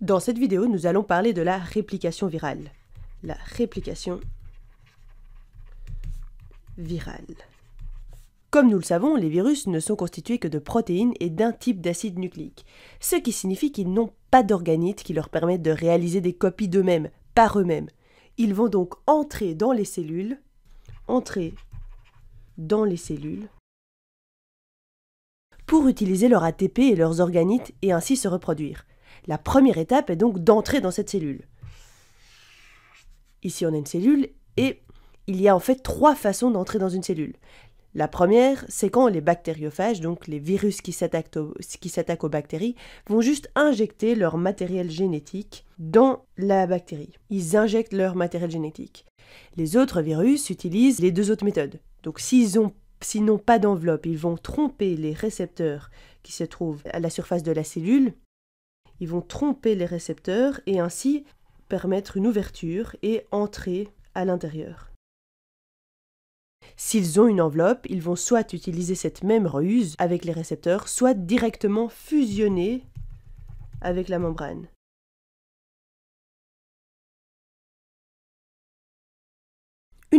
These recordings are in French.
Dans cette vidéo, nous allons parler de la réplication virale. La réplication virale. Comme nous le savons, les virus ne sont constitués que de protéines et d'un type d'acide nucléique, ce qui signifie qu'ils n'ont pas d'organites qui leur permettent de réaliser des copies d'eux-mêmes, par eux-mêmes. Ils vont donc entrer dans les cellules, entrer dans les cellules, pour utiliser leur ATP et leurs organites et ainsi se reproduire. La première étape est donc d'entrer dans cette cellule. Ici, on a une cellule et il y a en fait trois façons d'entrer dans une cellule. La première, c'est quand les bactériophages, donc les virus qui s'attaquent, aux, bactéries, vont juste injecter leur matériel génétique dans la bactérie. Ils injectent leur matériel génétique. Les autres virus utilisent les deux autres méthodes. Donc s'ils ont S'ils n'ont pas d'enveloppe, ils vont tromper les récepteurs qui se trouvent à la surface de la cellule ils vont tromper les récepteurs et ainsi permettre une ouverture et entrer à l'intérieur. S'ils ont une enveloppe, ils vont soit utiliser cette même ruse avec les récepteurs, soit directement fusionner avec la membrane.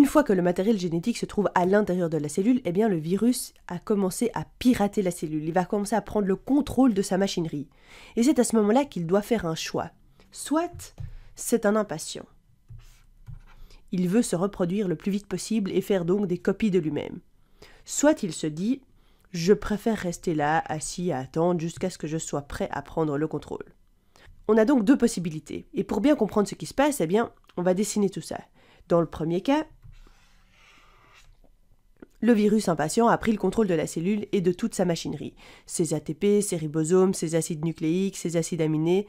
Une fois que le matériel génétique se trouve à l'intérieur de la cellule, eh bien le virus a commencé à pirater la cellule, il va commencer à prendre le contrôle de sa machinerie. Et c'est à ce moment-là qu'il doit faire un choix. Soit c'est un impatient. Il veut se reproduire le plus vite possible et faire donc des copies de lui-même. Soit il se dit je préfère rester là, assis à attendre jusqu'à ce que je sois prêt à prendre le contrôle. On a donc deux possibilités. Et pour bien comprendre ce qui se passe, eh bien, on va dessiner tout ça. Dans le premier cas, le virus impatient a pris le contrôle de la cellule et de toute sa machinerie, ses ATP, ses ribosomes, ses acides nucléiques, ses acides aminés,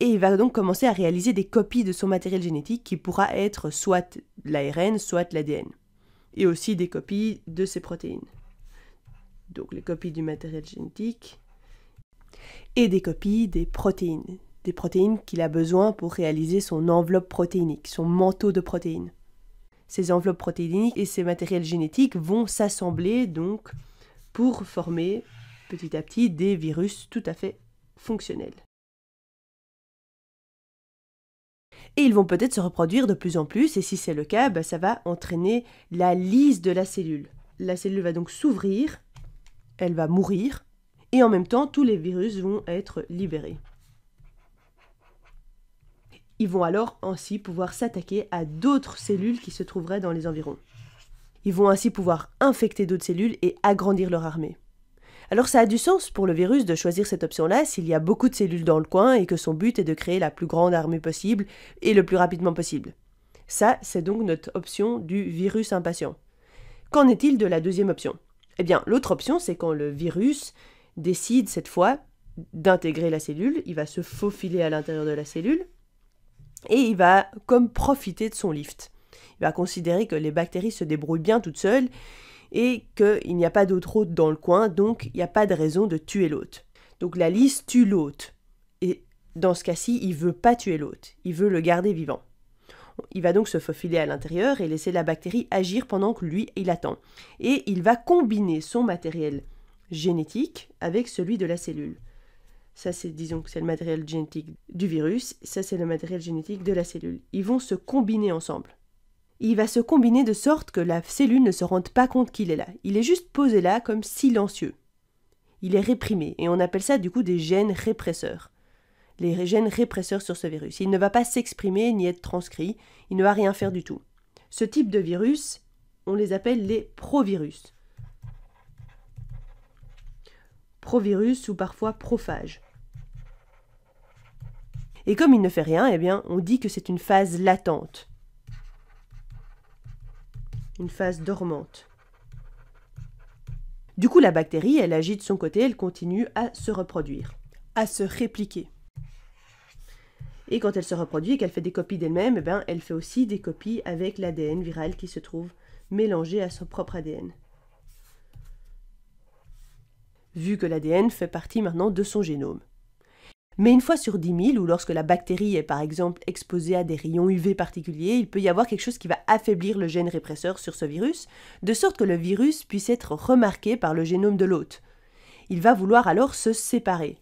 et il va donc commencer à réaliser des copies de son matériel génétique qui pourra être soit l'ARN, soit l'ADN, et aussi des copies de ses protéines. Donc les copies du matériel génétique et des copies des protéines, des protéines qu'il a besoin pour réaliser son enveloppe protéinique, son manteau de protéines ces enveloppes protéiniques et ces matériels génétiques vont s'assembler donc pour former petit à petit des virus tout à fait fonctionnels. Et ils vont peut-être se reproduire de plus en plus, et si c'est le cas, bah, ça va entraîner la lise de la cellule. La cellule va donc s'ouvrir, elle va mourir, et en même temps, tous les virus vont être libérés. Ils vont alors ainsi pouvoir s'attaquer à d'autres cellules qui se trouveraient dans les environs. Ils vont ainsi pouvoir infecter d'autres cellules et agrandir leur armée. Alors ça a du sens pour le virus de choisir cette option-là s'il y a beaucoup de cellules dans le coin et que son but est de créer la plus grande armée possible et le plus rapidement possible. Ça, c'est donc notre option du virus impatient. Qu'en est-il de la deuxième option Eh bien, l'autre option, c'est quand le virus décide cette fois d'intégrer la cellule, il va se faufiler à l'intérieur de la cellule, et il va comme profiter de son lift. Il va considérer que les bactéries se débrouillent bien toutes seules et qu'il n'y a pas d'autre hôte dans le coin, donc il n'y a pas de raison de tuer l'hôte. Donc la liste tue l'hôte. Et dans ce cas-ci, il veut pas tuer l'hôte, il veut le garder vivant. Il va donc se faufiler à l'intérieur et laisser la bactérie agir pendant que lui, il attend. Et il va combiner son matériel génétique avec celui de la cellule. Ça, c'est disons que c'est le matériel génétique du virus, ça, c'est le matériel génétique de la cellule. Ils vont se combiner ensemble. Il va se combiner de sorte que la cellule ne se rende pas compte qu'il est là. Il est juste posé là comme silencieux. Il est réprimé et on appelle ça du coup des gènes répresseurs. Les gènes répresseurs sur ce virus. Il ne va pas s'exprimer ni être transcrit, il ne va rien faire du tout. Ce type de virus, on les appelle les provirus. Provirus ou parfois prophages. Et comme il ne fait rien, eh bien, on dit que c'est une phase latente. Une phase dormante. Du coup, la bactérie, elle agit de son côté, elle continue à se reproduire, à se répliquer. Et quand elle se reproduit qu'elle fait des copies d'elle-même, eh elle fait aussi des copies avec l'ADN viral qui se trouve mélangé à son propre ADN. Vu que l'ADN fait partie maintenant de son génome. Mais une fois sur 10 000, ou lorsque la bactérie est par exemple exposée à des rayons UV particuliers, il peut y avoir quelque chose qui va affaiblir le gène répresseur sur ce virus, de sorte que le virus puisse être remarqué par le génome de l'hôte. Il va vouloir alors se séparer.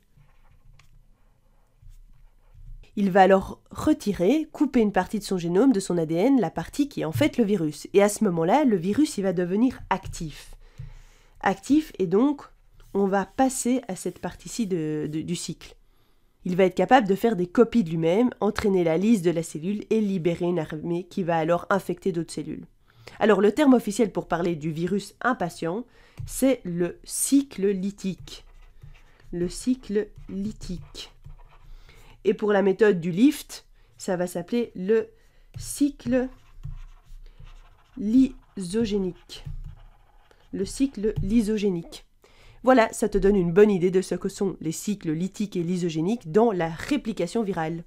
Il va alors retirer, couper une partie de son génome, de son ADN, la partie qui est en fait le virus. Et à ce moment-là, le virus, il va devenir actif. Actif, et donc, on va passer à cette partie-ci du cycle. Il va être capable de faire des copies de lui-même, entraîner la liste de la cellule et libérer une armée qui va alors infecter d'autres cellules. Alors le terme officiel pour parler du virus impatient, c'est le cycle lytique. Le cycle lytique. Et pour la méthode du lift, ça va s'appeler le cycle lysogénique. Le cycle lysogénique. Voilà, ça te donne une bonne idée de ce que sont les cycles lithiques et lysogéniques dans la réplication virale.